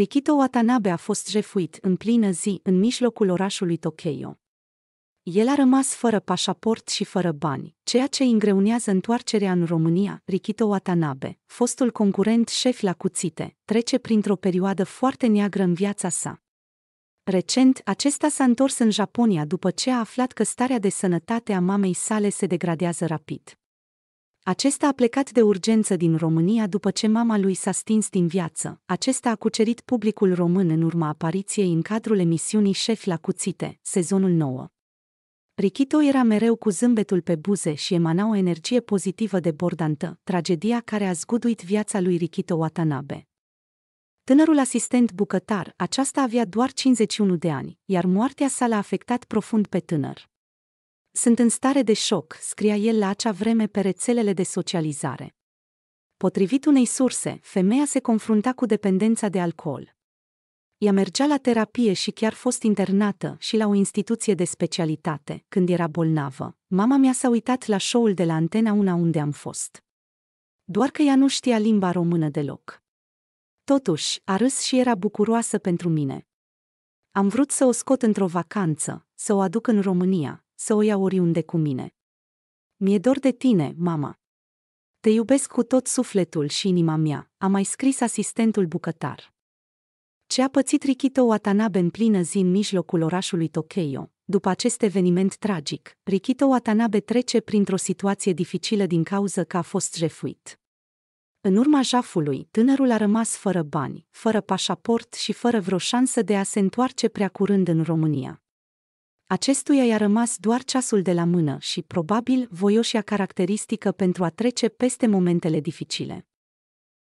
Rikito Watanabe a fost jefuit în plină zi în mijlocul orașului Tokyo. El a rămas fără pașaport și fără bani, ceea ce îngreunează întoarcerea în România. Rikito Watanabe, fostul concurent șef la cuțite, trece printr-o perioadă foarte neagră în viața sa. Recent, acesta s-a întors în Japonia după ce a aflat că starea de sănătate a mamei sale se degradează rapid. Acesta a plecat de urgență din România după ce mama lui s-a stins din viață. Acesta a cucerit publicul român în urma apariției în cadrul emisiunii Șef la cuțite, sezonul 9. Richito era mereu cu zâmbetul pe buze și emana o energie pozitivă de bordantă, tragedia care a zguduit viața lui Richito Watanabe. Tânărul asistent bucătar, aceasta avea doar 51 de ani, iar moartea sa l-a afectat profund pe tânăr. Sunt în stare de șoc, scria el la acea vreme pe rețelele de socializare. Potrivit unei surse, femeia se confrunta cu dependența de alcool. Ea mergea la terapie și chiar fost internată și la o instituție de specialitate, când era bolnavă. Mama mea s-a uitat la show-ul de la Antena Una unde am fost. Doar că ea nu știa limba română deloc. Totuși, a râs și era bucuroasă pentru mine. Am vrut să o scot într-o vacanță, să o aduc în România, să o iau oriunde cu mine. Mi-e dor de tine, mama. Te iubesc cu tot sufletul și inima mea, a mai scris asistentul bucătar. Ce a pățit Rikito Watanabe în plină zi în mijlocul orașului Tokyo, după acest eveniment tragic, Rikito Watanabe trece printr-o situație dificilă din cauza că a fost jefuit. În urma jafului, tânărul a rămas fără bani, fără pașaport și fără vreo șansă de a se întoarce prea curând în România. Acestuia i-a rămas doar ceasul de la mână și, probabil, voioșia caracteristică pentru a trece peste momentele dificile.